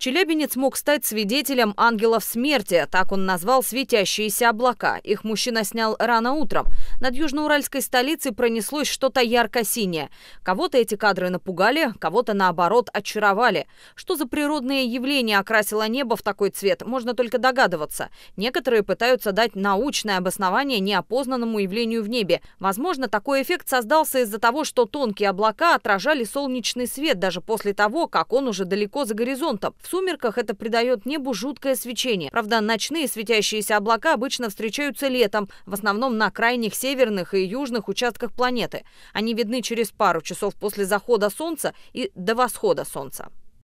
Челябинец мог стать свидетелем ангелов смерти, так он назвал светящиеся облака. Их мужчина снял рано утром. Над южноуральской столицей пронеслось что-то ярко-синее. Кого-то эти кадры напугали, кого-то, наоборот, очаровали. Что за природное явление окрасило небо в такой цвет, можно только догадываться. Некоторые пытаются дать научное обоснование неопознанному явлению в небе. Возможно, такой эффект создался из-за того, что тонкие облака отражали солнечный свет даже после того, как он уже далеко за горизонтом. В сумерках это придает небу жуткое свечение. Правда, ночные светящиеся облака обычно встречаются летом, в основном на крайних северных и южных участках планеты. Они видны через пару часов после захода Солнца и до восхода Солнца.